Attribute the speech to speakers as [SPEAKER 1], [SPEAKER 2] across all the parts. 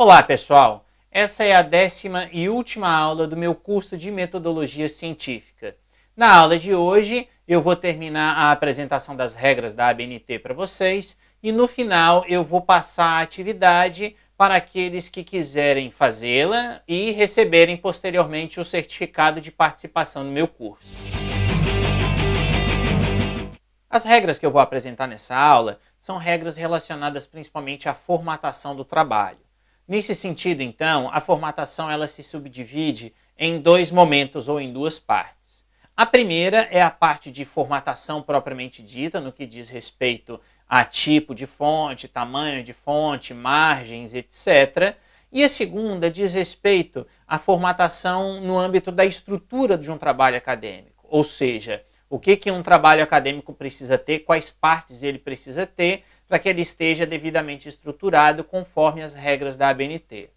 [SPEAKER 1] Olá, pessoal! Essa é a décima e última aula do meu curso de metodologia científica. Na aula de hoje, eu vou terminar a apresentação das regras da ABNT para vocês e no final eu vou passar a atividade para aqueles que quiserem fazê-la e receberem posteriormente o certificado de participação no meu curso. As regras que eu vou apresentar nessa aula são regras relacionadas principalmente à formatação do trabalho. Nesse sentido, então, a formatação ela se subdivide em dois momentos ou em duas partes. A primeira é a parte de formatação propriamente dita, no que diz respeito a tipo de fonte, tamanho de fonte, margens, etc. E a segunda diz respeito à formatação no âmbito da estrutura de um trabalho acadêmico, ou seja, o que, que um trabalho acadêmico precisa ter, quais partes ele precisa ter para que ele esteja devidamente estruturado conforme as regras da ABNT.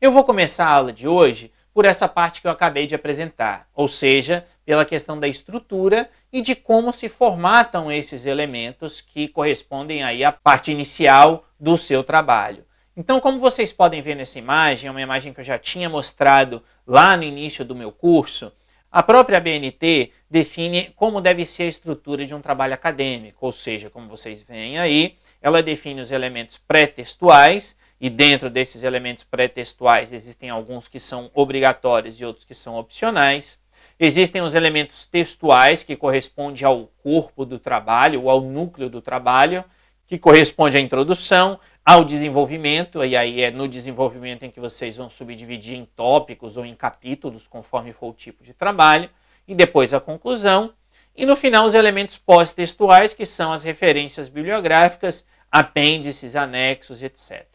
[SPEAKER 1] Eu vou começar a aula de hoje por essa parte que eu acabei de apresentar, ou seja, pela questão da estrutura e de como se formatam esses elementos que correspondem aí à parte inicial do seu trabalho. Então, como vocês podem ver nessa imagem, é uma imagem que eu já tinha mostrado lá no início do meu curso, a própria BNT define como deve ser a estrutura de um trabalho acadêmico, ou seja, como vocês veem aí, ela define os elementos pré-textuais, e dentro desses elementos pré-textuais existem alguns que são obrigatórios e outros que são opcionais. Existem os elementos textuais, que correspondem ao corpo do trabalho, ou ao núcleo do trabalho, que corresponde à introdução, ao desenvolvimento, e aí é no desenvolvimento em que vocês vão subdividir em tópicos ou em capítulos, conforme for o tipo de trabalho, e depois a conclusão. E no final, os elementos pós-textuais, que são as referências bibliográficas apêndices, anexos, etc.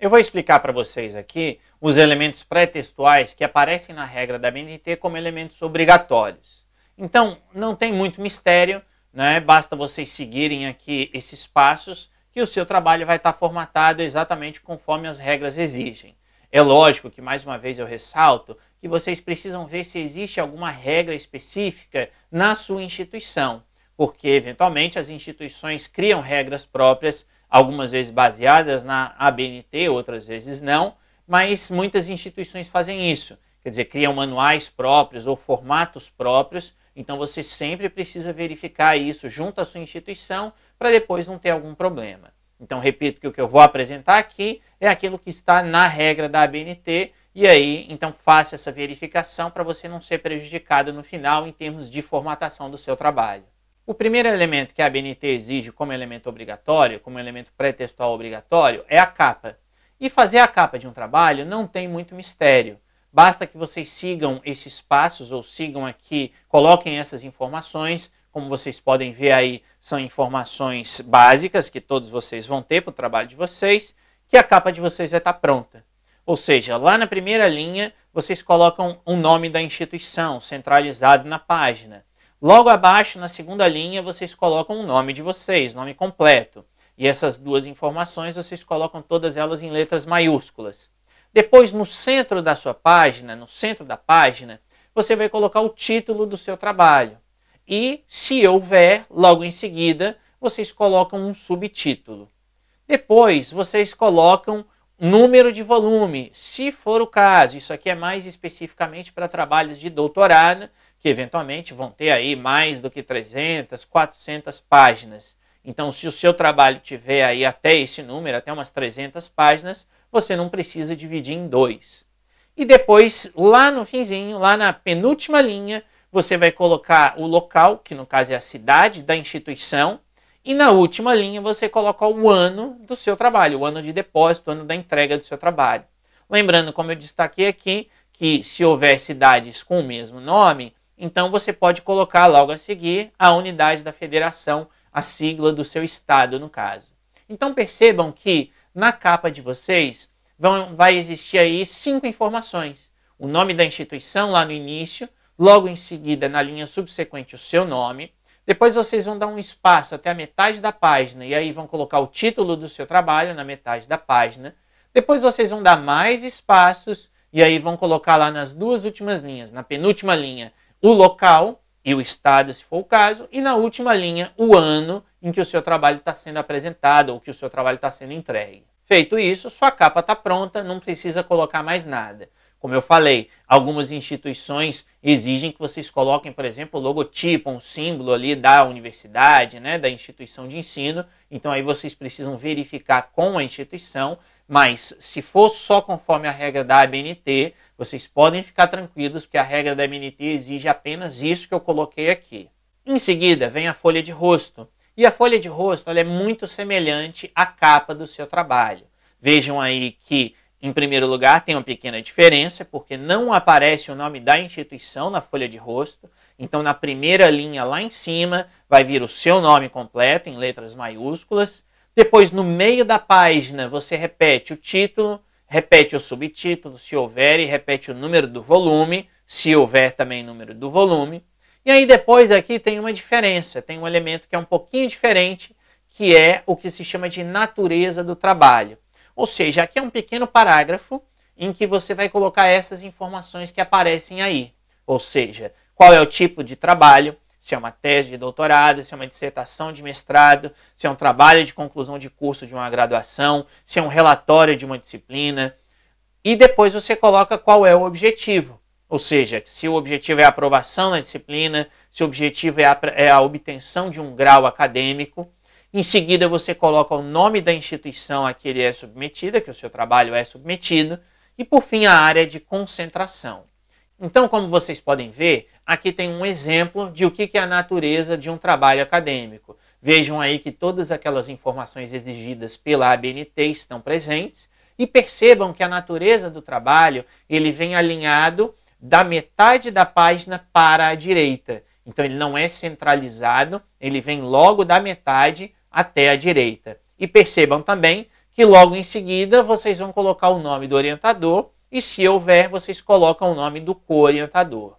[SPEAKER 1] Eu vou explicar para vocês aqui os elementos pré-textuais que aparecem na regra da BNT como elementos obrigatórios. Então, não tem muito mistério, né? basta vocês seguirem aqui esses passos que o seu trabalho vai estar formatado exatamente conforme as regras exigem. É lógico que, mais uma vez, eu ressalto que vocês precisam ver se existe alguma regra específica na sua instituição, porque, eventualmente, as instituições criam regras próprias algumas vezes baseadas na ABNT, outras vezes não, mas muitas instituições fazem isso. Quer dizer, criam manuais próprios ou formatos próprios, então você sempre precisa verificar isso junto à sua instituição para depois não ter algum problema. Então, repito que o que eu vou apresentar aqui é aquilo que está na regra da ABNT, e aí, então, faça essa verificação para você não ser prejudicado no final em termos de formatação do seu trabalho. O primeiro elemento que a ABNT exige como elemento obrigatório, como elemento pré-textual obrigatório, é a capa. E fazer a capa de um trabalho não tem muito mistério. Basta que vocês sigam esses passos ou sigam aqui, coloquem essas informações. Como vocês podem ver aí, são informações básicas que todos vocês vão ter para o trabalho de vocês, que a capa de vocês vai estar tá pronta. Ou seja, lá na primeira linha, vocês colocam o nome da instituição centralizado na página. Logo abaixo, na segunda linha, vocês colocam o nome de vocês, nome completo. E essas duas informações vocês colocam todas elas em letras maiúsculas. Depois, no centro da sua página, no centro da página, você vai colocar o título do seu trabalho. E, se houver, logo em seguida, vocês colocam um subtítulo. Depois, vocês colocam número de volume, se for o caso. Isso aqui é mais especificamente para trabalhos de doutorado que eventualmente vão ter aí mais do que 300, 400 páginas. Então, se o seu trabalho tiver aí até esse número, até umas 300 páginas, você não precisa dividir em dois. E depois, lá no finzinho, lá na penúltima linha, você vai colocar o local, que no caso é a cidade da instituição, e na última linha você coloca o ano do seu trabalho, o ano de depósito, o ano da entrega do seu trabalho. Lembrando, como eu destaquei aqui, que se houver cidades com o mesmo nome, então você pode colocar logo a seguir a unidade da federação, a sigla do seu estado, no caso. Então percebam que na capa de vocês vão, vai existir aí cinco informações: o nome da instituição lá no início, logo em seguida, na linha subsequente, o seu nome. Depois vocês vão dar um espaço até a metade da página e aí vão colocar o título do seu trabalho na metade da página. Depois vocês vão dar mais espaços e aí vão colocar lá nas duas últimas linhas, na penúltima linha, o local e o estado, se for o caso, e na última linha, o ano em que o seu trabalho está sendo apresentado ou que o seu trabalho está sendo entregue. Feito isso, sua capa está pronta, não precisa colocar mais nada. Como eu falei, algumas instituições exigem que vocês coloquem, por exemplo, o logotipo, um símbolo ali da universidade, né, da instituição de ensino. Então aí vocês precisam verificar com a instituição, mas se for só conforme a regra da ABNT, vocês podem ficar tranquilos que a regra da MNT exige apenas isso que eu coloquei aqui. Em seguida, vem a folha de rosto. E a folha de rosto é muito semelhante à capa do seu trabalho. Vejam aí que, em primeiro lugar, tem uma pequena diferença, porque não aparece o nome da instituição na folha de rosto. Então, na primeira linha lá em cima, vai vir o seu nome completo, em letras maiúsculas. Depois, no meio da página, você repete o título repete o subtítulo, se houver, e repete o número do volume, se houver também o número do volume. E aí depois aqui tem uma diferença, tem um elemento que é um pouquinho diferente, que é o que se chama de natureza do trabalho. Ou seja, aqui é um pequeno parágrafo em que você vai colocar essas informações que aparecem aí. Ou seja, qual é o tipo de trabalho, se é uma tese de doutorado, se é uma dissertação de mestrado, se é um trabalho de conclusão de curso de uma graduação, se é um relatório de uma disciplina. E depois você coloca qual é o objetivo. Ou seja, se o objetivo é a aprovação na disciplina, se o objetivo é a, é a obtenção de um grau acadêmico. Em seguida, você coloca o nome da instituição a que ele é submetida, que o seu trabalho é submetido. E, por fim, a área de concentração. Então, como vocês podem ver, aqui tem um exemplo de o que é a natureza de um trabalho acadêmico. Vejam aí que todas aquelas informações exigidas pela ABNT estão presentes e percebam que a natureza do trabalho ele vem alinhado da metade da página para a direita. Então ele não é centralizado, ele vem logo da metade até a direita. E percebam também que logo em seguida vocês vão colocar o nome do orientador e se houver, vocês colocam o nome do co-orientador.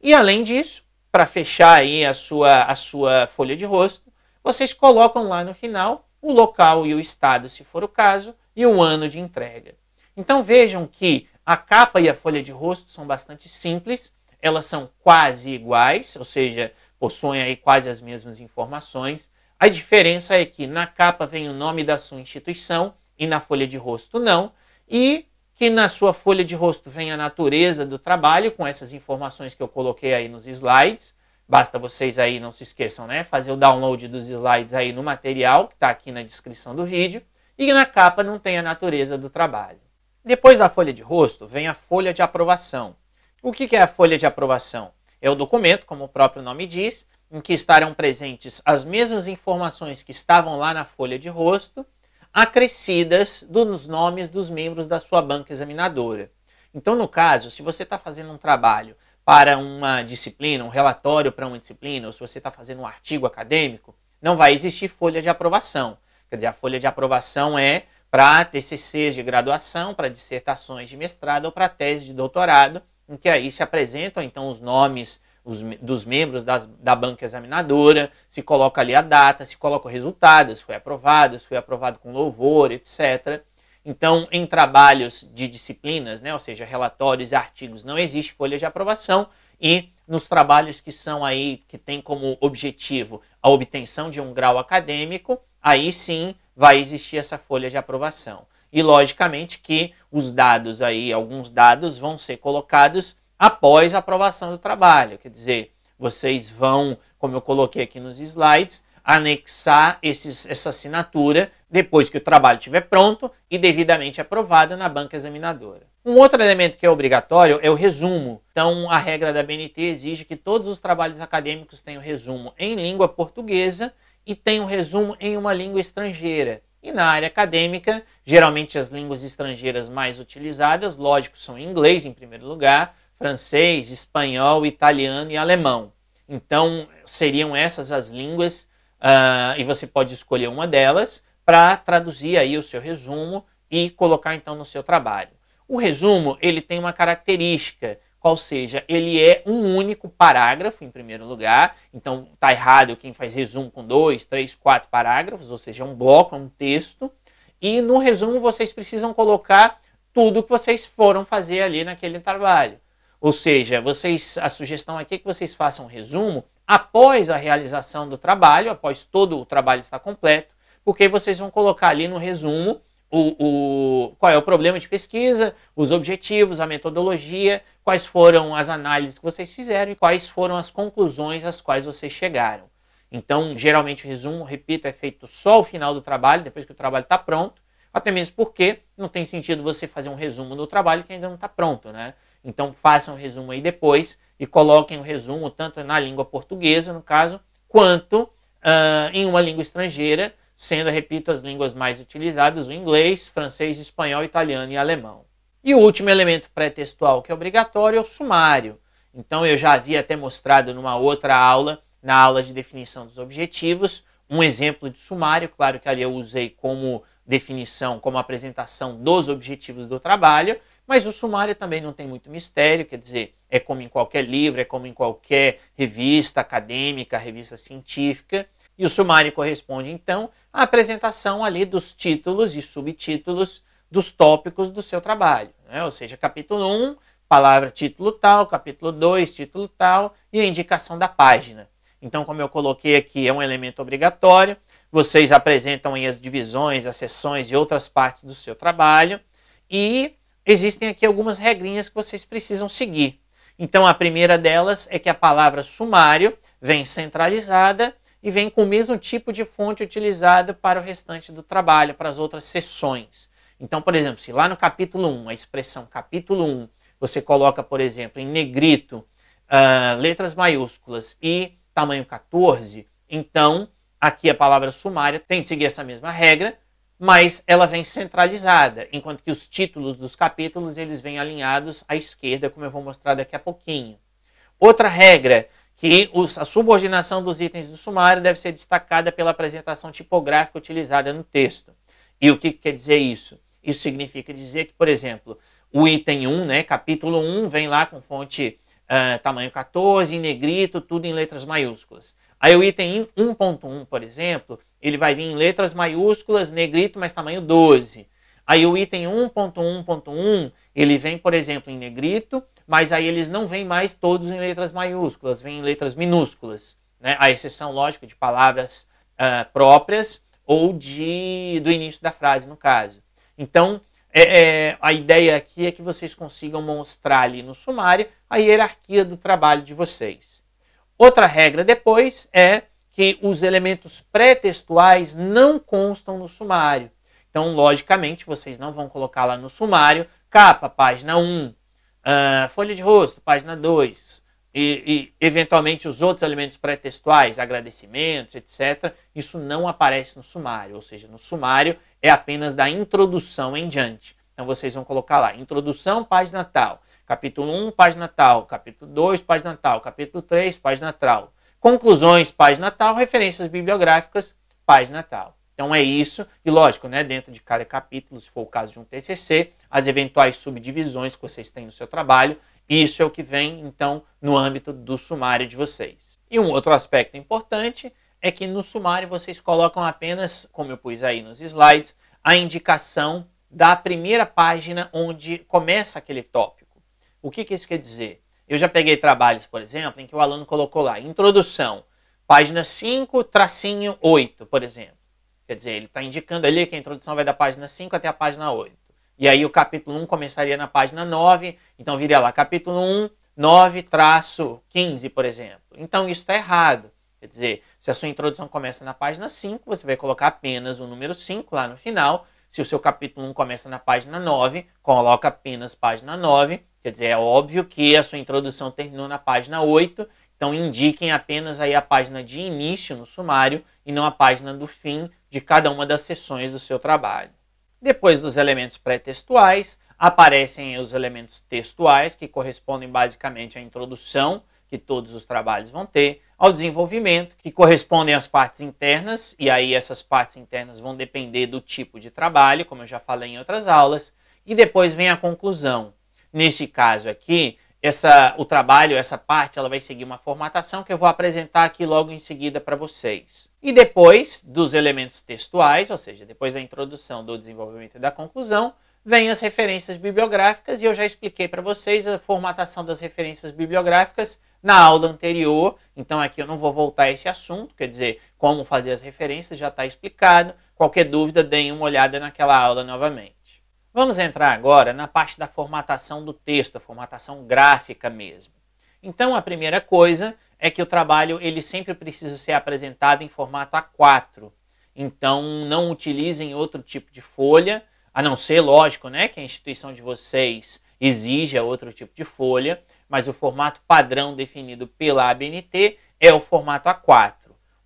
[SPEAKER 1] E além disso, para fechar aí a sua, a sua folha de rosto, vocês colocam lá no final o local e o estado, se for o caso, e o ano de entrega. Então vejam que a capa e a folha de rosto são bastante simples, elas são quase iguais, ou seja, possuem aí quase as mesmas informações. A diferença é que na capa vem o nome da sua instituição e na folha de rosto não, e que na sua folha de rosto vem a natureza do trabalho, com essas informações que eu coloquei aí nos slides. Basta vocês aí, não se esqueçam, né? Fazer o download dos slides aí no material que está aqui na descrição do vídeo. E na capa não tem a natureza do trabalho. Depois da folha de rosto vem a folha de aprovação. O que é a folha de aprovação? É o documento, como o próprio nome diz, em que estarão presentes as mesmas informações que estavam lá na folha de rosto, acrescidas dos nomes dos membros da sua banca examinadora. Então, no caso, se você está fazendo um trabalho para uma disciplina, um relatório para uma disciplina, ou se você está fazendo um artigo acadêmico, não vai existir folha de aprovação. Quer dizer, a folha de aprovação é para TCCs de graduação, para dissertações de mestrado ou para tese de doutorado, em que aí se apresentam então os nomes os, dos membros das, da banca examinadora, se coloca ali a data, se coloca o resultado, se foi aprovado, se foi aprovado com louvor, etc. Então, em trabalhos de disciplinas, né, ou seja, relatórios e artigos, não existe folha de aprovação e nos trabalhos que são aí, que tem como objetivo a obtenção de um grau acadêmico, aí sim vai existir essa folha de aprovação. E logicamente que os dados aí, alguns dados vão ser colocados após a aprovação do trabalho. Quer dizer, vocês vão, como eu coloquei aqui nos slides, anexar esses, essa assinatura depois que o trabalho estiver pronto e devidamente aprovado na banca examinadora. Um outro elemento que é obrigatório é o resumo. Então, a regra da BNT exige que todos os trabalhos acadêmicos tenham resumo em língua portuguesa e tenham resumo em uma língua estrangeira. E na área acadêmica, geralmente as línguas estrangeiras mais utilizadas, lógico, são inglês em primeiro lugar, francês, espanhol, italiano e alemão. Então, seriam essas as línguas, uh, e você pode escolher uma delas para traduzir aí o seu resumo e colocar então no seu trabalho. O resumo, ele tem uma característica, qual seja, ele é um único parágrafo, em primeiro lugar. Então, tá errado quem faz resumo com dois, três, quatro parágrafos, ou seja, é um bloco, é um texto. E no resumo, vocês precisam colocar tudo que vocês foram fazer ali naquele trabalho. Ou seja, vocês a sugestão aqui é que vocês façam um resumo após a realização do trabalho, após todo o trabalho estar completo, porque vocês vão colocar ali no resumo o, o, qual é o problema de pesquisa, os objetivos, a metodologia, quais foram as análises que vocês fizeram e quais foram as conclusões às quais vocês chegaram. Então, geralmente o resumo, repito, é feito só ao final do trabalho, depois que o trabalho está pronto, até mesmo porque não tem sentido você fazer um resumo do trabalho que ainda não está pronto, né? Então façam um resumo aí depois e coloquem o um resumo tanto na língua portuguesa, no caso, quanto uh, em uma língua estrangeira, sendo, repito, as línguas mais utilizadas o inglês, francês, espanhol, italiano e alemão. E o último elemento pré-textual que é obrigatório é o sumário. Então eu já havia até mostrado numa outra aula, na aula de definição dos objetivos, um exemplo de sumário, claro que ali eu usei como definição, como apresentação dos objetivos do trabalho, mas o sumário também não tem muito mistério, quer dizer, é como em qualquer livro, é como em qualquer revista acadêmica, revista científica. E o sumário corresponde, então, à apresentação ali dos títulos e subtítulos dos tópicos do seu trabalho. Né? Ou seja, capítulo 1, palavra título tal, capítulo 2, título tal, e a indicação da página. Então, como eu coloquei aqui, é um elemento obrigatório. Vocês apresentam aí as divisões, as seções e outras partes do seu trabalho. E existem aqui algumas regrinhas que vocês precisam seguir. Então, a primeira delas é que a palavra sumário vem centralizada e vem com o mesmo tipo de fonte utilizada para o restante do trabalho, para as outras sessões. Então, por exemplo, se lá no capítulo 1, a expressão capítulo 1, você coloca, por exemplo, em negrito, uh, letras maiúsculas e tamanho 14, então aqui a palavra sumária tem que seguir essa mesma regra, mas ela vem centralizada, enquanto que os títulos dos capítulos eles vêm alinhados à esquerda, como eu vou mostrar daqui a pouquinho. Outra regra que os, a subordinação dos itens do sumário deve ser destacada pela apresentação tipográfica utilizada no texto. E o que, que quer dizer isso? Isso significa dizer que, por exemplo, o item 1, né, capítulo 1, vem lá com fonte uh, tamanho 14, em negrito, tudo em letras maiúsculas. Aí o item 1.1, por exemplo, ele vai vir em letras maiúsculas, negrito, mas tamanho 12. Aí o item 1.1.1, ele vem, por exemplo, em negrito, mas aí eles não vêm mais todos em letras maiúsculas, vêm em letras minúsculas, né? A exceção, lógico, de palavras uh, próprias ou de do início da frase, no caso. Então, é, é, a ideia aqui é que vocês consigam mostrar ali no sumário a hierarquia do trabalho de vocês. Outra regra depois é que os elementos pré-textuais não constam no sumário. Então, logicamente, vocês não vão colocar lá no sumário capa, página 1, uh, ah, folha de rosto, página 2, e, e eventualmente os outros elementos pré-textuais, agradecimentos, etc. Isso não aparece no sumário, ou seja, no sumário é apenas da introdução em diante. Então, vocês vão colocar lá introdução, página tal capítulo 1, página tal, capítulo 2, página tal, capítulo 3, página tal, Conclusões, Paz natal, Referências bibliográficas, Paz natal. Então é isso, e lógico, né, dentro de cada capítulo, se for o caso de um TCC, as eventuais subdivisões que vocês têm no seu trabalho, isso é o que vem, então, no âmbito do sumário de vocês. E um outro aspecto importante é que no sumário vocês colocam apenas, como eu pus aí nos slides, a indicação da primeira página onde começa aquele tópico. O que, que isso quer dizer? Eu já peguei trabalhos, por exemplo, em que o aluno colocou lá, introdução, página 5, tracinho 8, por exemplo. Quer dizer, ele está indicando ali que a introdução vai da página 5 até a página 8. E aí o capítulo 1 começaria na página 9, então viria lá capítulo 1, 9 traço 15, por exemplo. Então isso está errado. Quer dizer, se a sua introdução começa na página 5, você vai colocar apenas o número 5 lá no final. Se o seu capítulo 1 começa na página 9, coloca apenas página 9. Quer dizer, é óbvio que a sua introdução terminou na página 8, então indiquem apenas aí a página de início no sumário e não a página do fim de cada uma das seções do seu trabalho. Depois dos elementos pré-textuais, aparecem os elementos textuais, que correspondem basicamente à introdução, que todos os trabalhos vão ter, ao desenvolvimento, que correspondem às partes internas, e aí essas partes internas vão depender do tipo de trabalho, como eu já falei em outras aulas, e depois vem a conclusão, Neste caso aqui, essa, o trabalho, essa parte, ela vai seguir uma formatação que eu vou apresentar aqui logo em seguida para vocês. E depois dos elementos textuais, ou seja, depois da introdução do desenvolvimento e da conclusão, vem as referências bibliográficas e eu já expliquei para vocês a formatação das referências bibliográficas na aula anterior, então aqui eu não vou voltar a esse assunto, quer dizer, como fazer as referências já está explicado. Qualquer dúvida, deem uma olhada naquela aula novamente. Vamos entrar agora na parte da formatação do texto, a formatação gráfica mesmo. Então, a primeira coisa é que o trabalho ele sempre precisa ser apresentado em formato A4. Então, não utilizem outro tipo de folha, a não ser, lógico, né, que a instituição de vocês exija outro tipo de folha, mas o formato padrão definido pela ABNT é o formato A4.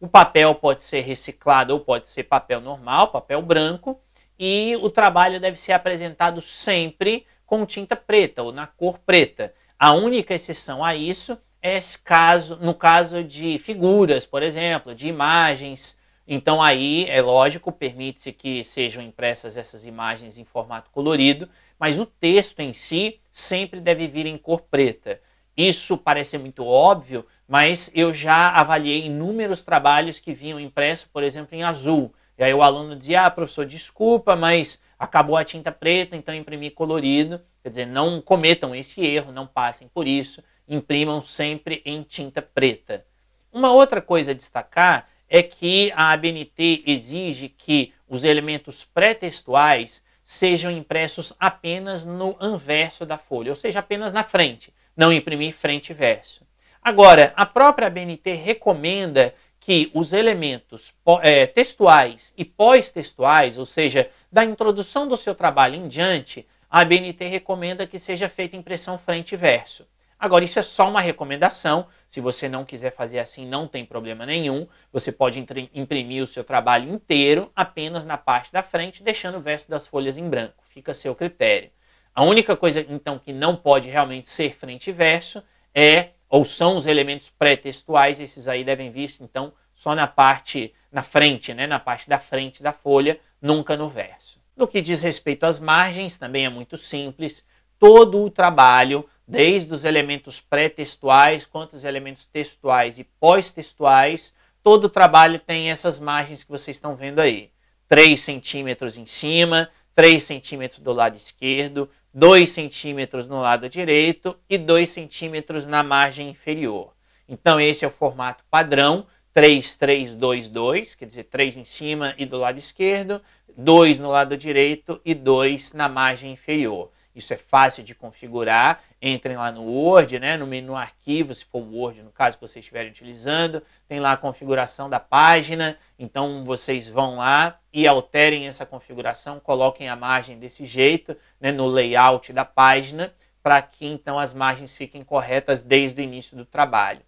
[SPEAKER 1] O papel pode ser reciclado ou pode ser papel normal, papel branco, e o trabalho deve ser apresentado sempre com tinta preta ou na cor preta. A única exceção a isso é caso, no caso de figuras, por exemplo, de imagens. Então aí é lógico, permite-se que sejam impressas essas imagens em formato colorido, mas o texto em si sempre deve vir em cor preta. Isso parece muito óbvio, mas eu já avaliei inúmeros trabalhos que vinham impresso, por exemplo, em azul. E aí o aluno dizia, ah, professor, desculpa, mas acabou a tinta preta, então imprimi colorido. Quer dizer, não cometam esse erro, não passem por isso, imprimam sempre em tinta preta. Uma outra coisa a destacar é que a ABNT exige que os elementos pré-textuais sejam impressos apenas no anverso da folha, ou seja, apenas na frente, não imprimir frente e verso. Agora, a própria ABNT recomenda que os elementos é, textuais e pós-textuais, ou seja, da introdução do seu trabalho em diante, a ABNT recomenda que seja feita impressão frente e verso. Agora, isso é só uma recomendação. Se você não quiser fazer assim, não tem problema nenhum. Você pode imprimir o seu trabalho inteiro apenas na parte da frente, deixando o verso das folhas em branco. Fica a seu critério. A única coisa, então, que não pode realmente ser frente e verso é ou são os elementos pré-textuais, esses aí devem vir, então, só na parte, na frente, né, na parte da frente da folha, nunca no verso. No que diz respeito às margens, também é muito simples, todo o trabalho, desde os elementos pré-textuais, quanto os elementos textuais e pós-textuais, todo o trabalho tem essas margens que vocês estão vendo aí. 3 centímetros em cima, 3 centímetros do lado esquerdo, 2 centímetros no lado direito e 2 centímetros na margem inferior. Então, esse é o formato padrão 3322, quer dizer, 3 em cima e do lado esquerdo, 2 no lado direito e 2 na margem inferior. Isso é fácil de configurar. Entrem lá no Word, né, no menu arquivo, se for o Word, no caso que vocês estiverem utilizando. Tem lá a configuração da página. Então vocês vão lá e alterem essa configuração, coloquem a margem desse jeito, né, no layout da página, para que então as margens fiquem corretas desde o início do trabalho.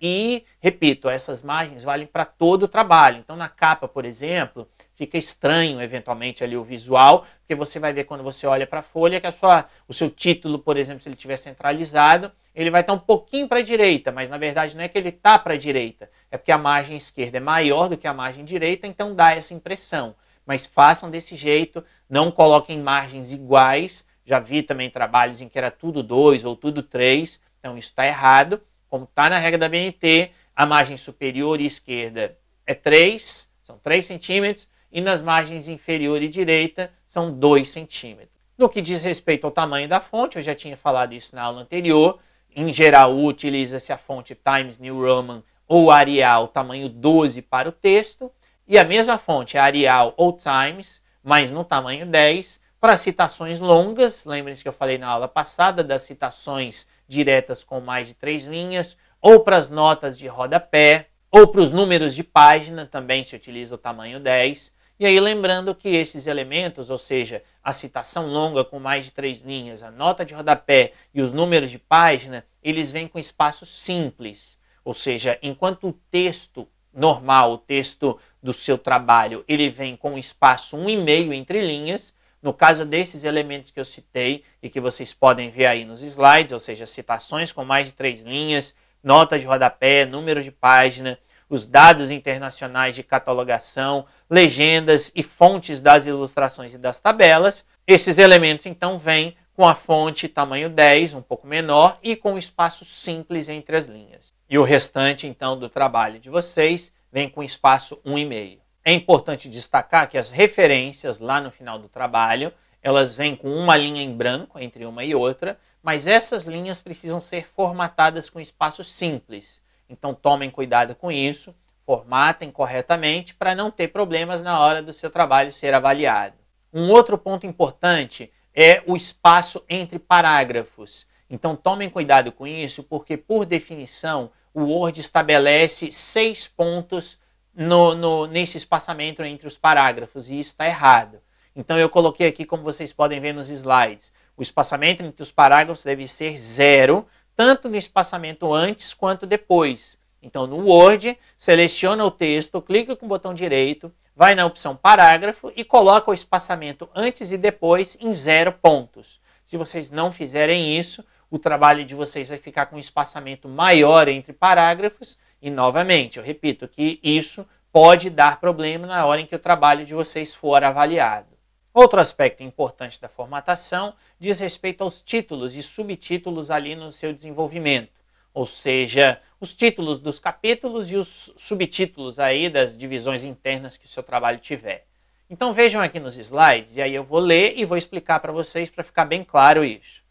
[SPEAKER 1] E, repito, essas margens valem para todo o trabalho. Então, na capa, por exemplo, fica estranho eventualmente ali o visual, porque você vai ver quando você olha para a folha que a sua, o seu título, por exemplo, se ele estiver centralizado, ele vai estar tá um pouquinho para a direita, mas na verdade não é que ele está para a direita, é porque a margem esquerda é maior do que a margem direita, então dá essa impressão. Mas façam desse jeito, não coloquem margens iguais. Já vi também trabalhos em que era tudo 2 ou tudo 3, então isso está errado. Como está na regra da BNT, a margem superior e esquerda é 3, são 3 centímetros, e nas margens inferior e direita são 2 centímetros. No que diz respeito ao tamanho da fonte, eu já tinha falado isso na aula anterior, em geral utiliza-se a fonte Times New Roman ou Arial tamanho 12 para o texto, e a mesma fonte Arial ou Times, mas no tamanho 10, para citações longas, lembrem-se que eu falei na aula passada das citações diretas com mais de três linhas, ou para as notas de rodapé, ou para os números de página, também se utiliza o tamanho 10, e aí, lembrando que esses elementos, ou seja, a citação longa com mais de três linhas, a nota de rodapé e os números de página, eles vêm com espaços simples. Ou seja, enquanto o texto normal, o texto do seu trabalho, ele vem com um espaço um e meio entre linhas, no caso desses elementos que eu citei e que vocês podem ver aí nos slides, ou seja, citações com mais de três linhas, nota de rodapé, número de página, os dados internacionais de catalogação, legendas e fontes das ilustrações e das tabelas. Esses elementos então vêm com a fonte tamanho 10, um pouco menor, e com espaço simples entre as linhas. E o restante então do trabalho de vocês vem com espaço 1,5. É importante destacar que as referências lá no final do trabalho, elas vêm com uma linha em branco entre uma e outra, mas essas linhas precisam ser formatadas com espaço simples. Então tomem cuidado com isso formatem corretamente para não ter problemas na hora do seu trabalho ser avaliado. Um outro ponto importante é o espaço entre parágrafos. Então tomem cuidado com isso, porque por definição o Word estabelece seis pontos no, no, nesse espaçamento entre os parágrafos e isso está errado. Então eu coloquei aqui, como vocês podem ver nos slides, o espaçamento entre os parágrafos deve ser zero, tanto no espaçamento antes quanto depois. Então, no Word, seleciona o texto, clica com o botão direito, vai na opção parágrafo e coloca o espaçamento antes e depois em zero pontos. Se vocês não fizerem isso, o trabalho de vocês vai ficar com um espaçamento maior entre parágrafos. E, novamente, eu repito que isso pode dar problema na hora em que o trabalho de vocês for avaliado. Outro aspecto importante da formatação diz respeito aos títulos e subtítulos ali no seu desenvolvimento. Ou seja, os títulos dos capítulos e os subtítulos aí das divisões internas que o seu trabalho tiver. Então vejam aqui nos slides, e aí eu vou ler e vou explicar para vocês para ficar bem claro isso.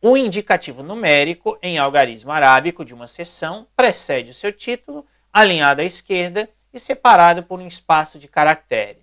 [SPEAKER 1] O indicativo numérico em algarismo arábico de uma seção precede o seu título, alinhado à esquerda e separado por um espaço de caractere.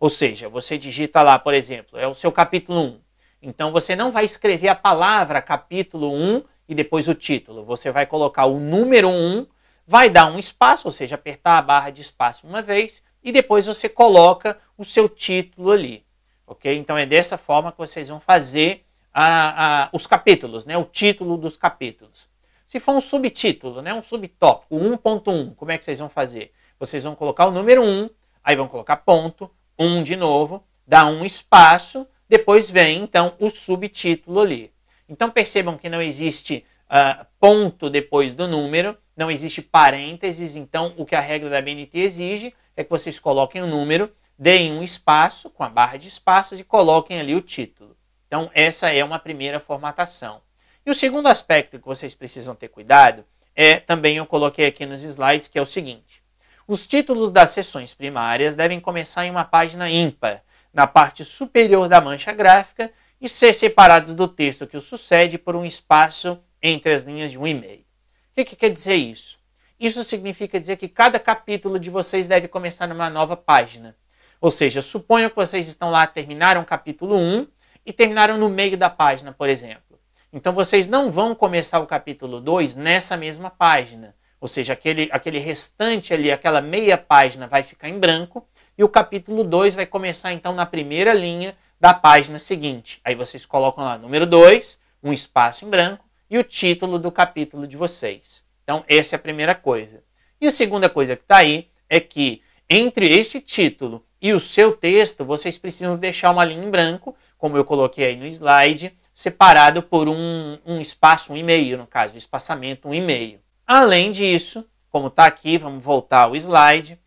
[SPEAKER 1] Ou seja, você digita lá, por exemplo, é o seu capítulo 1. Então você não vai escrever a palavra capítulo 1 e depois o título. Você vai colocar o número 1, vai dar um espaço, ou seja, apertar a barra de espaço uma vez e depois você coloca o seu título ali. Ok? Então é dessa forma que vocês vão fazer a, a, os capítulos, né? o título dos capítulos. Se for um subtítulo, né? um subtópico, 1.1, como é que vocês vão fazer? Vocês vão colocar o número 1, aí vão colocar ponto, 1 de novo, dá um espaço, depois vem então o subtítulo ali. Então percebam que não existe uh, ponto depois do número, não existe parênteses. Então o que a regra da BNT exige é que vocês coloquem o um número, deem um espaço com a barra de espaços e coloquem ali o título. Então essa é uma primeira formatação. E o segundo aspecto que vocês precisam ter cuidado é também eu coloquei aqui nos slides que é o seguinte: os títulos das sessões primárias devem começar em uma página ímpar na parte superior da mancha gráfica e ser separados do texto que o sucede por um espaço entre as linhas de um e mail O que, que quer dizer isso? Isso significa dizer que cada capítulo de vocês deve começar numa nova página. Ou seja, suponha que vocês estão lá, terminaram capítulo 1 e terminaram no meio da página, por exemplo. Então vocês não vão começar o capítulo 2 nessa mesma página. Ou seja, aquele, aquele restante ali, aquela meia página vai ficar em branco e o capítulo 2 vai começar então na primeira linha da página seguinte. Aí vocês colocam lá número 2, um espaço em branco e o título do capítulo de vocês. Então, essa é a primeira coisa. E a segunda coisa que está aí é que entre este título e o seu texto, vocês precisam deixar uma linha em branco, como eu coloquei aí no slide, separado por um, um espaço, um e-mail, no caso, de espaçamento, um e-mail. Além disso, como está aqui, vamos voltar ao slide.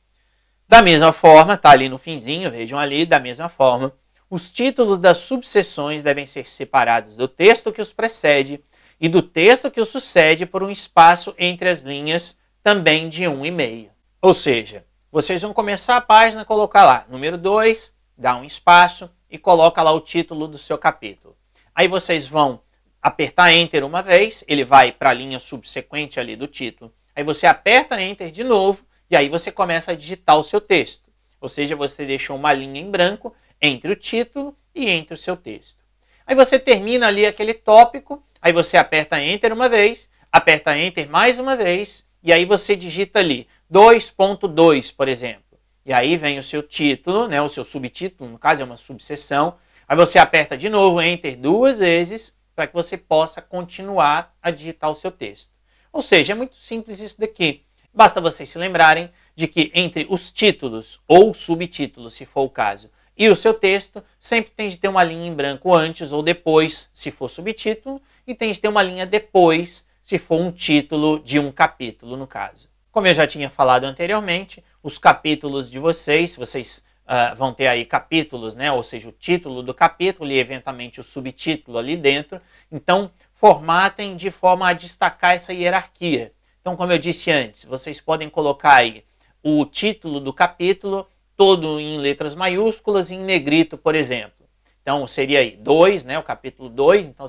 [SPEAKER 1] Da mesma forma, está ali no finzinho, vejam ali, da mesma forma, os títulos das subseções devem ser separados do texto que os precede e do texto que os sucede por um espaço entre as linhas, também de 1,5. Ou seja, vocês vão começar a página, colocar lá número 2, dá um espaço e coloca lá o título do seu capítulo. Aí vocês vão apertar Enter uma vez, ele vai para a linha subsequente ali do título. Aí você aperta Enter de novo e aí você começa a digitar o seu texto. Ou seja, você deixou uma linha em branco entre o título e entre o seu texto. Aí você termina ali aquele tópico, aí você aperta Enter uma vez, aperta Enter mais uma vez, e aí você digita ali 2.2, por exemplo. E aí vem o seu título, né, o seu subtítulo, no caso é uma subseção. Aí você aperta de novo Enter duas vezes para que você possa continuar a digitar o seu texto. Ou seja, é muito simples isso daqui. Basta vocês se lembrarem de que entre os títulos ou subtítulos, se for o caso, e o seu texto sempre tem de ter uma linha em branco antes ou depois, se for subtítulo, e tem de ter uma linha depois, se for um título de um capítulo, no caso. Como eu já tinha falado anteriormente, os capítulos de vocês, vocês uh, vão ter aí capítulos, né? ou seja, o título do capítulo e eventualmente o subtítulo ali dentro. Então, formatem de forma a destacar essa hierarquia. Então, como eu disse antes, vocês podem colocar aí o título do capítulo todo em letras maiúsculas e em negrito, por exemplo. Então seria aí 2, né, o capítulo 2, então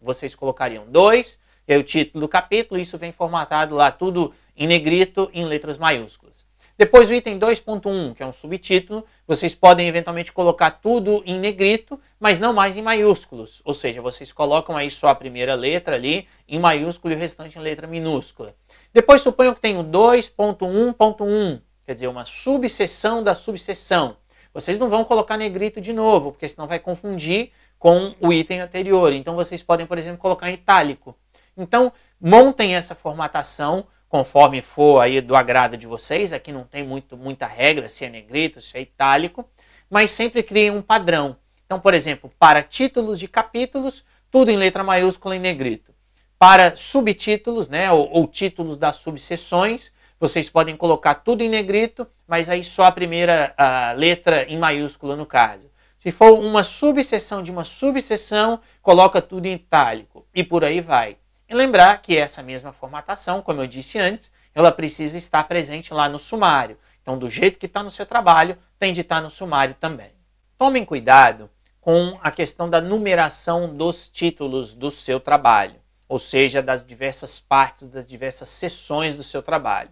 [SPEAKER 1] vocês colocariam 2, é o título do capítulo, isso vem formatado lá tudo em negrito em letras maiúsculas. Depois o item 2.1, que é um subtítulo, vocês podem eventualmente colocar tudo em negrito, mas não mais em maiúsculos. Ou seja, vocês colocam aí só a primeira letra ali em maiúsculo e o restante em letra minúscula. Depois suponham que tem o 2.1.1, quer dizer, uma subseção da subseção. Vocês não vão colocar negrito de novo, porque senão vai confundir com o item anterior. Então vocês podem, por exemplo, colocar em itálico. Então, montem essa formatação conforme for aí do agrado de vocês. Aqui não tem muito, muita regra se é negrito, se é itálico, mas sempre criem um padrão. Então, por exemplo, para títulos de capítulos, tudo em letra maiúscula em negrito. Para subtítulos, né, ou, ou títulos das subseções, vocês podem colocar tudo em negrito, mas aí só a primeira a letra em maiúscula no caso. Se for uma subseção de uma subseção, coloca tudo em itálico e por aí vai. E lembrar que essa mesma formatação, como eu disse antes, ela precisa estar presente lá no sumário. Então, do jeito que está no seu trabalho, tem de estar tá no sumário também. Tomem cuidado com a questão da numeração dos títulos do seu trabalho, ou seja, das diversas partes, das diversas sessões do seu trabalho.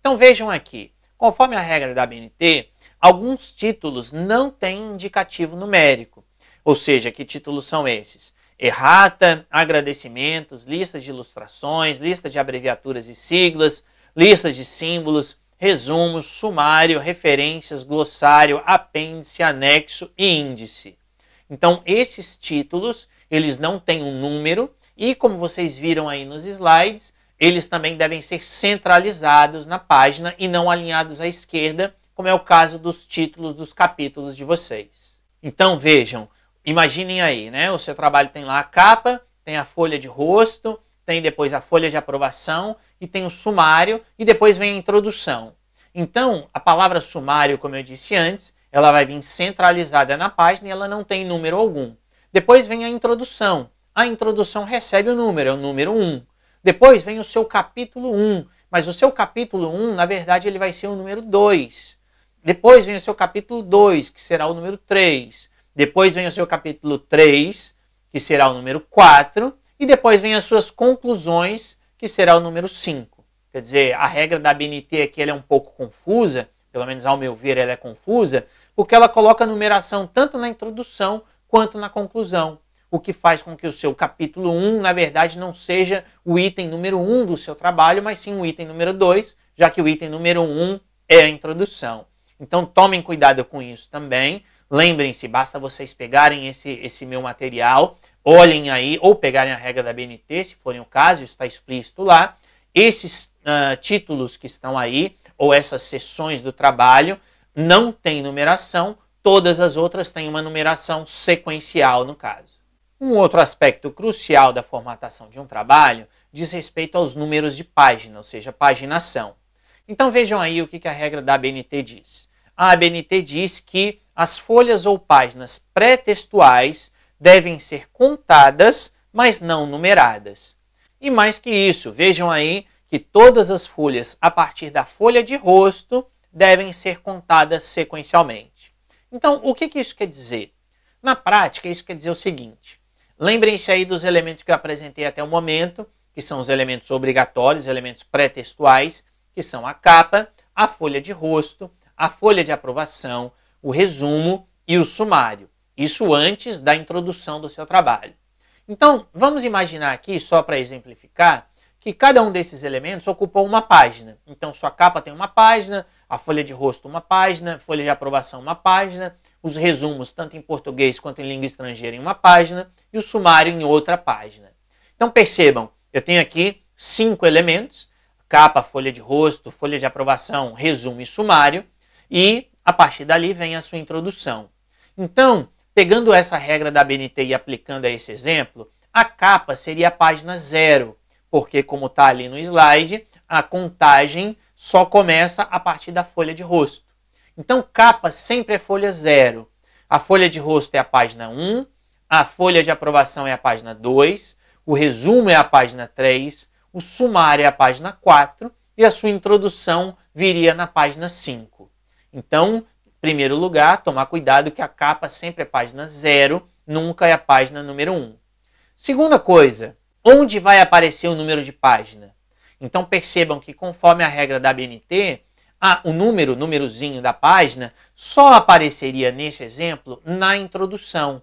[SPEAKER 1] Então vejam aqui, conforme a regra da ABNT, alguns títulos não têm indicativo numérico. Ou seja, que títulos são esses? Errata, agradecimentos, listas de ilustrações, lista de abreviaturas e siglas, listas de símbolos, resumos, sumário, referências, glossário, apêndice, anexo e índice. Então, esses títulos, eles não têm um número e, como vocês viram aí nos slides, eles também devem ser centralizados na página e não alinhados à esquerda, como é o caso dos títulos dos capítulos de vocês. Então vejam, imaginem aí, né? O seu trabalho tem lá a capa, tem a folha de rosto, tem depois a folha de aprovação e tem o sumário e depois vem a introdução. Então, a palavra sumário, como eu disse antes, ela vai vir centralizada na página e ela não tem número algum. Depois vem a introdução. A introdução recebe o número, é o número 1. Depois vem o seu capítulo 1, mas o seu capítulo 1, na verdade, ele vai ser o número 2. Depois vem o seu capítulo 2, que será o número 3. Depois vem o seu capítulo 3, que será o número 4. E depois vem as suas conclusões, que será o número 5. Quer dizer, a regra da BNT aqui é um pouco confusa, pelo menos ao meu ver ela é confusa, porque ela coloca a numeração tanto na introdução quanto na conclusão o que faz com que o seu capítulo 1, na verdade, não seja o item número 1 do seu trabalho, mas sim o item número 2, já que o item número 1 é a introdução. Então tomem cuidado com isso também. Lembrem-se, basta vocês pegarem esse, esse meu material, olhem aí, ou pegarem a regra da BNT, se forem o caso, está explícito lá. Esses uh, títulos que estão aí, ou essas sessões do trabalho, não têm numeração, todas as outras têm uma numeração sequencial, no caso. Um outro aspecto crucial da formatação de um trabalho diz respeito aos números de página, ou seja, paginação. Então vejam aí o que a regra da ABNT diz. A ABNT diz que as folhas ou páginas pré-textuais devem ser contadas, mas não numeradas. E mais que isso, vejam aí que todas as folhas a partir da folha de rosto devem ser contadas sequencialmente. Então, o que, que isso quer dizer? Na prática, isso quer dizer o seguinte: Lembrem-se aí dos elementos que eu apresentei até o momento, que são os elementos obrigatórios, elementos pré-textuais, que são a capa, a folha de rosto, a folha de aprovação, o resumo e o sumário. Isso antes da introdução do seu trabalho. Então, vamos imaginar aqui, só para exemplificar, que cada um desses elementos ocupou uma página. Então, sua capa tem uma página, a folha de rosto uma página, folha de aprovação uma página, os resumos, tanto em português quanto em língua estrangeira, em uma página, e o sumário em outra página. Então percebam, eu tenho aqui cinco elementos: capa, folha de rosto, folha de aprovação, resumo e sumário, e a partir dali vem a sua introdução. Então, pegando essa regra da BNT e aplicando a esse exemplo, a capa seria a página zero, porque como está ali no slide, a contagem só começa a partir da folha de rosto. Então, capa sempre é folha zero. A folha de rosto é a página 1, a folha de aprovação é a página 2, o resumo é a página 3, o sumário é a página 4 e a sua introdução viria na página 5. Então, em primeiro lugar, tomar cuidado que a capa sempre é página 0, nunca é a página número 1. Um. Segunda coisa, onde vai aparecer o número de página? Então percebam que conforme a regra da BNT, ah, o número, o númerozinho da página, só apareceria nesse exemplo na introdução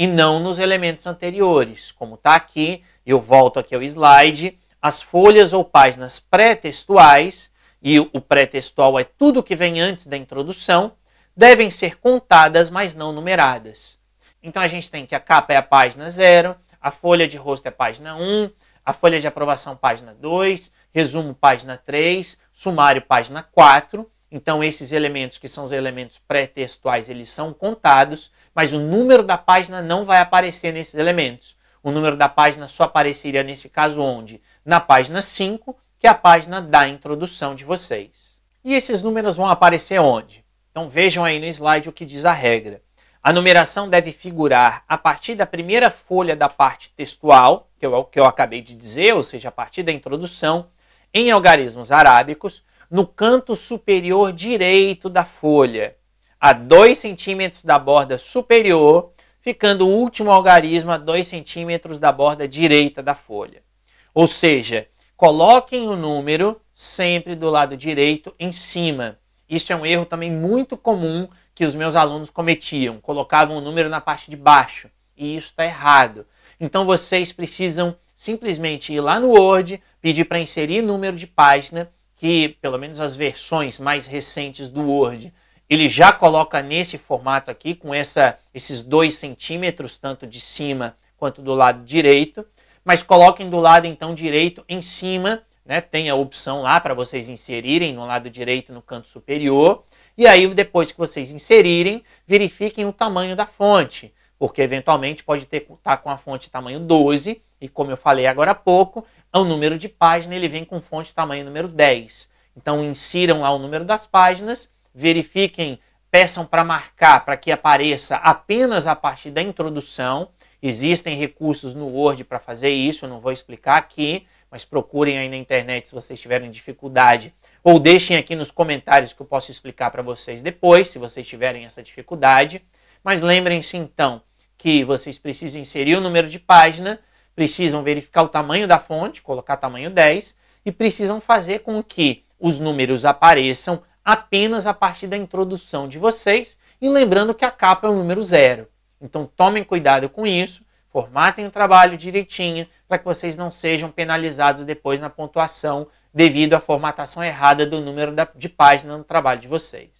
[SPEAKER 1] e não nos elementos anteriores. Como está aqui, eu volto aqui ao slide, as folhas ou páginas pré-textuais, e o pré-textual é tudo que vem antes da introdução, devem ser contadas, mas não numeradas. Então a gente tem que a capa é a página 0, a folha de rosto é a página 1, um, a folha de aprovação página 2, resumo página 3, sumário página 4. Então esses elementos que são os elementos pré-textuais, eles são contados mas o número da página não vai aparecer nesses elementos. O número da página só apareceria nesse caso onde? Na página 5, que é a página da introdução de vocês. E esses números vão aparecer onde? Então vejam aí no slide o que diz a regra. A numeração deve figurar a partir da primeira folha da parte textual, que é o que eu acabei de dizer, ou seja, a partir da introdução, em algarismos arábicos, no canto superior direito da folha a 2 centímetros da borda superior, ficando o último algarismo a 2 centímetros da borda direita da folha. Ou seja, coloquem o número sempre do lado direito em cima. Isso é um erro também muito comum que os meus alunos cometiam. Colocavam o número na parte de baixo. E isso está errado. Então vocês precisam simplesmente ir lá no Word, pedir para inserir número de página, que pelo menos as versões mais recentes do Word ele já coloca nesse formato aqui, com essa, esses 2 centímetros, tanto de cima quanto do lado direito. Mas coloquem do lado, então, direito em cima, né? Tem a opção lá para vocês inserirem no lado direito, no canto superior. E aí, depois que vocês inserirem, verifiquem o tamanho da fonte, porque eventualmente pode estar tá com a fonte tamanho 12, e como eu falei agora há pouco, é o número de página ele vem com fonte tamanho número 10. Então, insiram lá o número das páginas verifiquem, peçam para marcar, para que apareça apenas a partir da introdução. Existem recursos no Word para fazer isso, eu não vou explicar aqui, mas procurem aí na internet se vocês tiverem dificuldade. Ou deixem aqui nos comentários que eu posso explicar para vocês depois, se vocês tiverem essa dificuldade. Mas lembrem-se então que vocês precisam inserir o número de página, precisam verificar o tamanho da fonte, colocar tamanho 10, e precisam fazer com que os números apareçam apenas a partir da introdução de vocês e lembrando que a capa é o número zero. Então tomem cuidado com isso, formatem o trabalho direitinho para que vocês não sejam penalizados depois na pontuação devido à formatação errada do número de página no trabalho de vocês.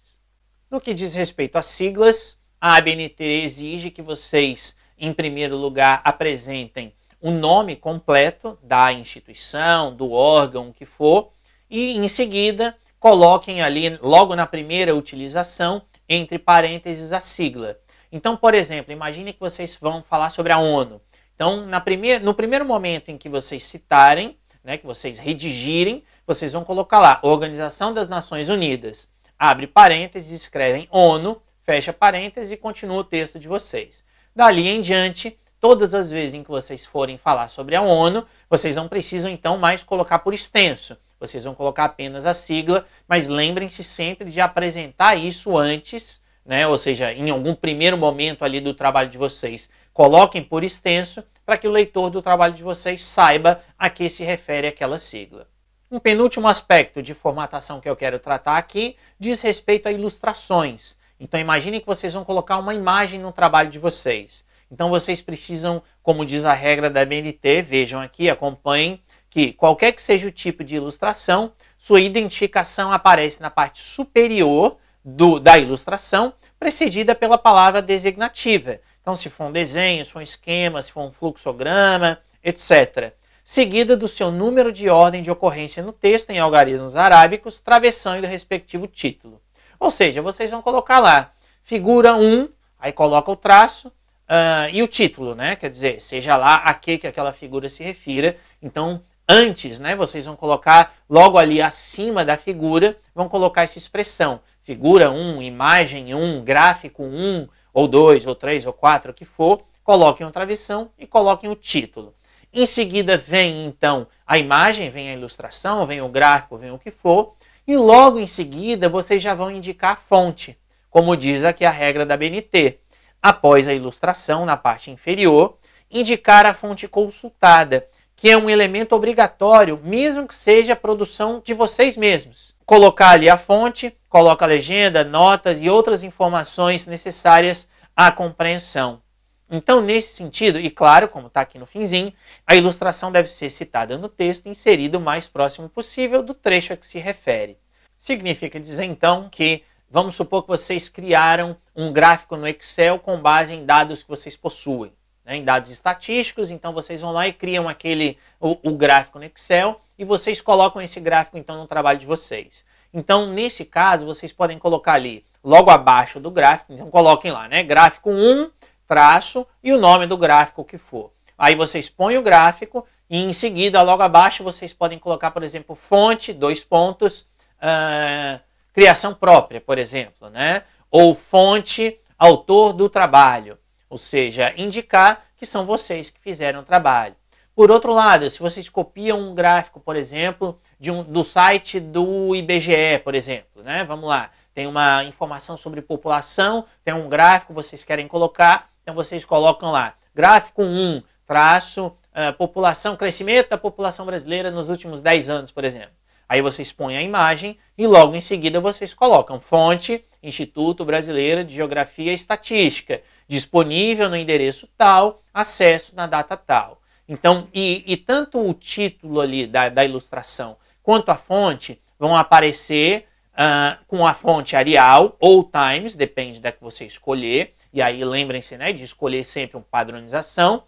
[SPEAKER 1] No que diz respeito às siglas, a ABNT exige que vocês, em primeiro lugar, apresentem o nome completo da instituição, do órgão, o que for, e em seguida coloquem ali, logo na primeira utilização, entre parênteses, a sigla. Então, por exemplo, imagine que vocês vão falar sobre a ONU. Então, na primeira, no primeiro momento em que vocês citarem, né, que vocês redigirem, vocês vão colocar lá Organização das Nações Unidas. Abre parênteses, escrevem ONU, fecha parênteses e continua o texto de vocês. Dali em diante, todas as vezes em que vocês forem falar sobre a ONU, vocês não precisam então mais colocar por extenso. Vocês vão colocar apenas a sigla, mas lembrem-se sempre de apresentar isso antes, né? ou seja, em algum primeiro momento ali do trabalho de vocês. Coloquem por extenso para que o leitor do trabalho de vocês saiba a que se refere aquela sigla. Um penúltimo aspecto de formatação que eu quero tratar aqui diz respeito a ilustrações. Então imagine que vocês vão colocar uma imagem no trabalho de vocês. Então vocês precisam, como diz a regra da BNT, vejam aqui, acompanhem que, qualquer que seja o tipo de ilustração, sua identificação aparece na parte superior do, da ilustração, precedida pela palavra designativa. Então, se for um desenho, se for um esquema, se for um fluxograma, etc. Seguida do seu número de ordem de ocorrência no texto em algarismos arábicos, travessão e do respectivo título. Ou seja, vocês vão colocar lá figura 1, aí coloca o traço uh, e o título, né? Quer dizer, seja lá a que, que aquela figura se refira. Então, antes, né? Vocês vão colocar logo ali acima da figura, vão colocar essa expressão. Figura 1, imagem 1, gráfico 1, ou 2, ou 3, ou 4, o que for, coloquem uma travessão e coloquem o título. Em seguida vem então a imagem, vem a ilustração, vem o gráfico, vem o que for, e logo em seguida vocês já vão indicar a fonte, como diz aqui a regra da BNT. Após a ilustração, na parte inferior, indicar a fonte consultada que é um elemento obrigatório, mesmo que seja produção de vocês mesmos. Colocar ali a fonte, coloca a legenda, notas e outras informações necessárias à compreensão. Então, nesse sentido, e claro, como está aqui no finzinho, a ilustração deve ser citada no texto e inserida o mais próximo possível do trecho a que se refere. Significa dizer, então, que vamos supor que vocês criaram um gráfico no Excel com base em dados que vocês possuem né, em dados estatísticos. Então vocês vão lá e criam aquele o, o, gráfico no Excel e vocês colocam esse gráfico então no trabalho de vocês. Então nesse caso vocês podem colocar ali logo abaixo do gráfico, então coloquem lá, né, gráfico 1 traço e o nome do gráfico que for. Aí vocês põem o gráfico e em seguida logo abaixo vocês podem colocar, por exemplo, fonte dois pontos uh, criação própria, por exemplo, né? Ou fonte autor do trabalho ou seja, indicar que são vocês que fizeram o trabalho. Por outro lado, se vocês copiam um gráfico, por exemplo, de um, do site do IBGE, por exemplo, né? Vamos lá, tem uma informação sobre população, tem um gráfico vocês querem colocar, então vocês colocam lá, gráfico 1, traço, uh, população, crescimento da população brasileira nos últimos 10 anos, por exemplo. Aí vocês põem a imagem e logo em seguida vocês colocam fonte, Instituto Brasileiro de Geografia e Estatística disponível no endereço tal, acesso na data tal. Então, e, e tanto o título ali da, da, ilustração quanto a fonte vão aparecer uh, com a fonte Arial ou Times, depende da que você escolher. E aí lembrem-se né, de escolher sempre uma padronização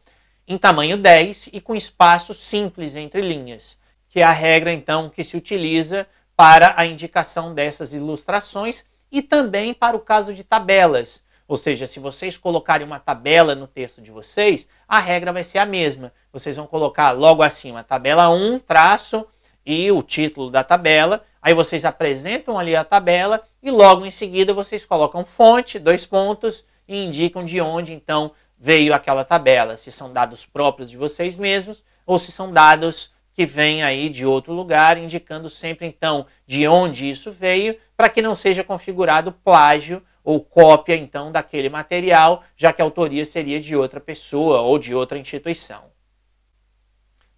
[SPEAKER 1] em tamanho 10 e com espaço simples entre linhas, que é a regra então que se utiliza para a indicação dessas ilustrações e também para o caso de tabelas, ou seja, se vocês colocarem uma tabela no texto de vocês, a regra vai ser a mesma. Vocês vão colocar logo acima tabela 1, traço e o título da tabela. Aí vocês apresentam ali a tabela e logo em seguida vocês colocam fonte, dois pontos e indicam de onde então veio aquela tabela, se são dados próprios de vocês mesmos ou se são dados que vêm aí de outro lugar, indicando sempre então de onde isso veio, para que não seja configurado plágio ou cópia então daquele material, já que a autoria seria de outra pessoa ou de outra instituição.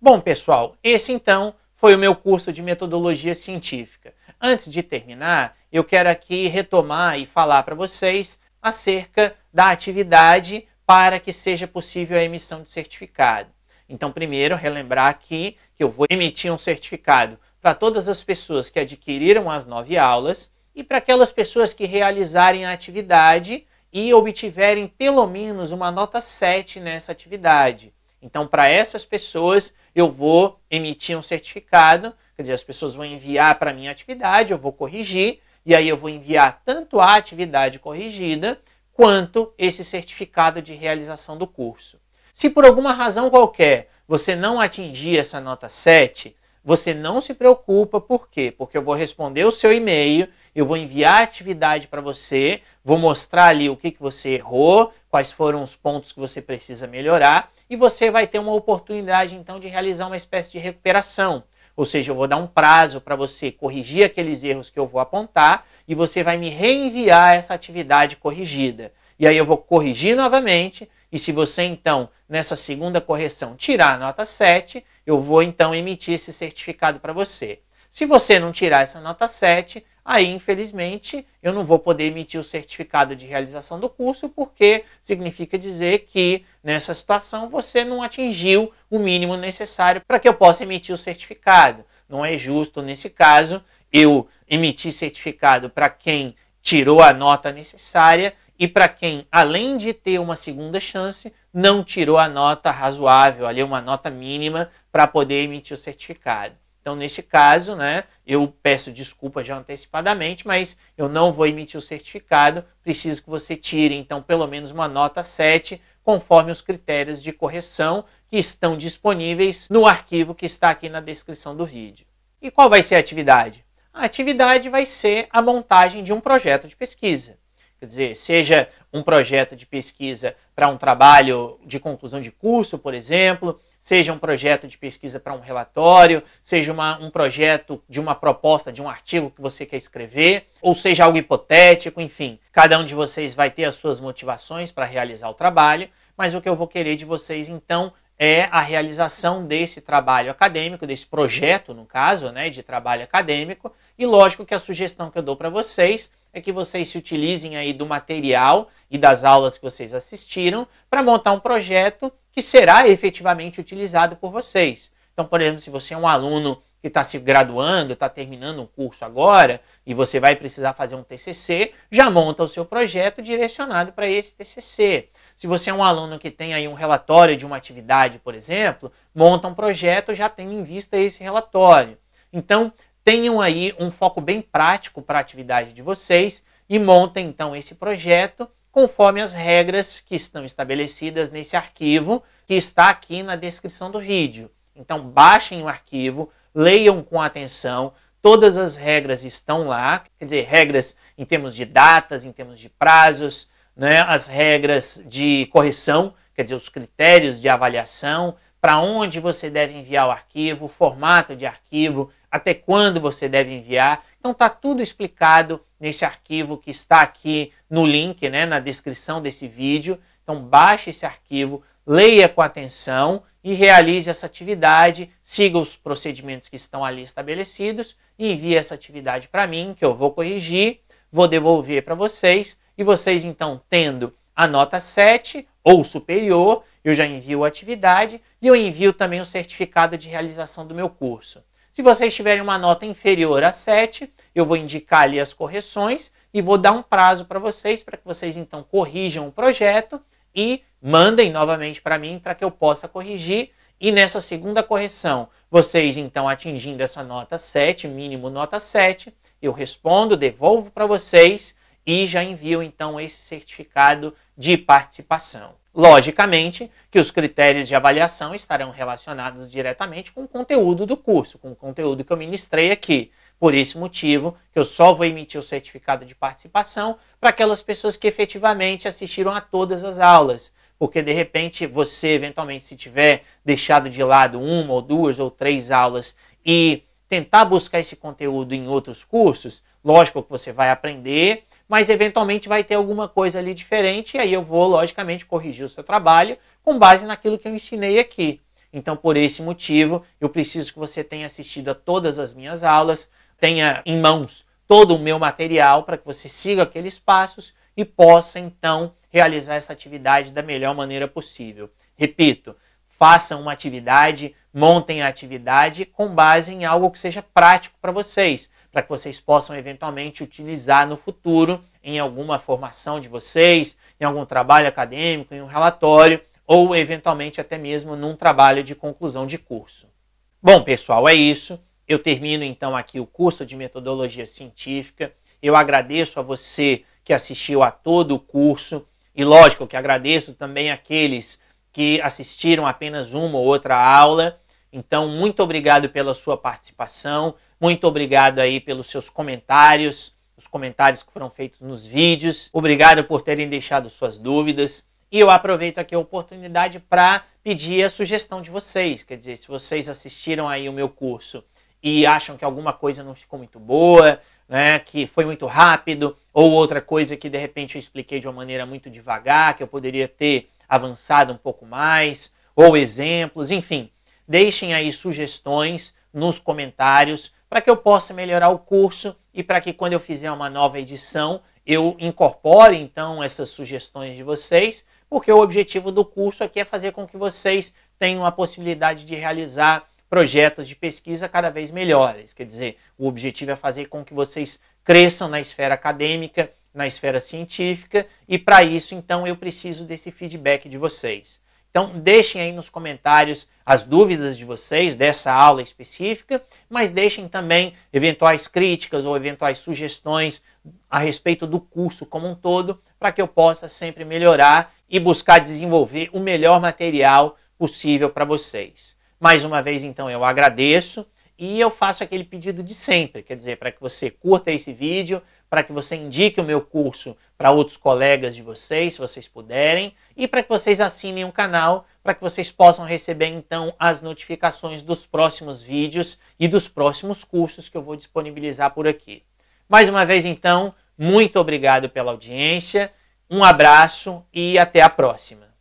[SPEAKER 1] Bom, pessoal, esse então foi o meu curso de metodologia científica. Antes de terminar, eu quero aqui retomar e falar para vocês acerca da atividade para que seja possível a emissão de certificado. Então, primeiro, relembrar aqui que eu vou emitir um certificado para todas as pessoas que adquiriram as nove aulas e para aquelas pessoas que realizarem a atividade e obtiverem pelo menos uma nota 7 nessa atividade. Então, para essas pessoas, eu vou emitir um certificado, quer dizer, as pessoas vão enviar para minha atividade, eu vou corrigir, e aí eu vou enviar tanto a atividade corrigida quanto esse certificado de realização do curso. Se por alguma razão qualquer você não atingir essa nota 7, você não se preocupa, por quê? Porque eu vou responder o seu e-mail eu vou enviar a atividade para você, vou mostrar ali o que, que você errou, quais foram os pontos que você precisa melhorar, e você vai ter uma oportunidade então de realizar uma espécie de recuperação. Ou seja, eu vou dar um prazo para você corrigir aqueles erros que eu vou apontar e você vai me reenviar essa atividade corrigida. E aí eu vou corrigir novamente, e se você então, nessa segunda correção, tirar a nota 7, eu vou então emitir esse certificado para você. Se você não tirar essa nota 7, Aí, infelizmente, eu não vou poder emitir o certificado de realização do curso, porque significa dizer que nessa situação você não atingiu o mínimo necessário para que eu possa emitir o certificado. Não é justo, nesse caso, eu emitir certificado para quem tirou a nota necessária e para quem, além de ter uma segunda chance, não tirou a nota razoável, ali uma nota mínima para poder emitir o certificado. Então, nesse caso, né, eu peço desculpa já antecipadamente, mas eu não vou emitir o certificado. Preciso que você tire, então, pelo menos uma nota 7, conforme os critérios de correção que estão disponíveis no arquivo que está aqui na descrição do vídeo. E qual vai ser a atividade? A atividade vai ser a montagem de um projeto de pesquisa. Quer dizer, seja um projeto de pesquisa para um trabalho de conclusão de curso, por exemplo, seja um projeto de pesquisa para um relatório, seja uma, um projeto de uma proposta de um artigo que você quer escrever, ou seja algo hipotético, enfim. Cada um de vocês vai ter as suas motivações para realizar o trabalho, mas o que eu vou querer de vocês então é a realização desse trabalho acadêmico, desse projeto, no caso, né, de trabalho acadêmico, e lógico que a sugestão que eu dou para vocês é que vocês se utilizem aí do material e das aulas que vocês assistiram para montar um projeto que será efetivamente utilizado por vocês. Então, por exemplo, se você é um aluno que está se graduando, está terminando um curso agora e você vai precisar fazer um TCC, já monta o seu projeto direcionado para esse TCC. Se você é um aluno que tem aí um relatório de uma atividade, por exemplo, monta um projeto já tendo em vista esse relatório. Então, tenham aí um foco bem prático para a atividade de vocês e montem então esse projeto conforme as regras que estão estabelecidas nesse arquivo que está aqui na descrição do vídeo. Então baixem o arquivo, leiam com atenção, todas as regras estão lá, quer dizer, regras em termos de datas, em termos de prazos, né, as regras de correção, quer dizer, os critérios de avaliação, para onde você deve enviar o arquivo, o formato de arquivo, até quando você deve enviar. Então está tudo explicado nesse arquivo que está aqui no link, né, na descrição desse vídeo. Então baixe esse arquivo, leia com atenção e realize essa atividade, siga os procedimentos que estão ali estabelecidos e envie essa atividade para mim, que eu vou corrigir, vou devolver para vocês e vocês então tendo a nota 7 ou superior, eu já envio a atividade e eu envio também o certificado de realização do meu curso. Se vocês tiverem uma nota inferior a 7, eu vou indicar ali as correções e vou dar um prazo para vocês, para que vocês então corrijam o projeto e mandem novamente para mim para que eu possa corrigir. E nessa segunda correção, vocês então atingindo essa nota 7, mínimo nota 7, eu respondo, devolvo para vocês e já envio então esse certificado de participação. Logicamente que os critérios de avaliação estarão relacionados diretamente com o conteúdo do curso, com o conteúdo que eu ministrei aqui. Por esse motivo, eu só vou emitir o certificado de participação para aquelas pessoas que efetivamente assistiram a todas as aulas. Porque de repente você, eventualmente, se tiver deixado de lado uma ou duas ou três aulas e tentar buscar esse conteúdo em outros cursos, lógico que você vai aprender mas eventualmente vai ter alguma coisa ali diferente, e aí eu vou, logicamente, corrigir o seu trabalho com base naquilo que eu ensinei aqui. Então, por esse motivo, eu preciso que você tenha assistido a todas as minhas aulas, tenha em mãos todo o meu material para que você siga aqueles passos e possa, então, realizar essa atividade da melhor maneira possível. Repito, façam uma atividade, montem a atividade com base em algo que seja prático para vocês para que vocês possam eventualmente utilizar no futuro em alguma formação de vocês, em algum trabalho acadêmico, em um relatório ou eventualmente até mesmo num trabalho de conclusão de curso. Bom, pessoal, é isso. Eu termino então aqui o curso de metodologia científica. Eu agradeço a você que assistiu a todo o curso e lógico que agradeço também aqueles que assistiram apenas uma ou outra aula. Então, muito obrigado pela sua participação. Muito obrigado aí pelos seus comentários, os comentários que foram feitos nos vídeos. Obrigado por terem deixado suas dúvidas. E eu aproveito aqui a oportunidade para pedir a sugestão de vocês. Quer dizer, se vocês assistiram aí o meu curso e acham que alguma coisa não ficou muito boa, né, que foi muito rápido, ou outra coisa que de repente eu expliquei de uma maneira muito devagar, que eu poderia ter avançado um pouco mais, ou exemplos, enfim, deixem aí sugestões nos comentários para que eu possa melhorar o curso e para que quando eu fizer uma nova edição eu incorpore então essas sugestões de vocês, porque o objetivo do curso aqui é fazer com que vocês tenham a possibilidade de realizar projetos de pesquisa cada vez melhores. Quer dizer, o objetivo é fazer com que vocês cresçam na esfera acadêmica, na esfera científica, e para isso, então, eu preciso desse feedback de vocês. Então, deixem aí nos comentários as dúvidas de vocês dessa aula específica, mas deixem também eventuais críticas ou eventuais sugestões a respeito do curso como um todo, para que eu possa sempre melhorar e buscar desenvolver o melhor material possível para vocês. Mais uma vez, então, eu agradeço e eu faço aquele pedido de sempre, quer dizer, para que você curta esse vídeo, para que você indique o meu curso para outros colegas de vocês, se vocês puderem, e para que vocês assinem o canal, para que vocês possam receber então as notificações dos próximos vídeos e dos próximos cursos que eu vou disponibilizar por aqui. Mais uma vez então, muito obrigado pela audiência, um abraço e até a próxima.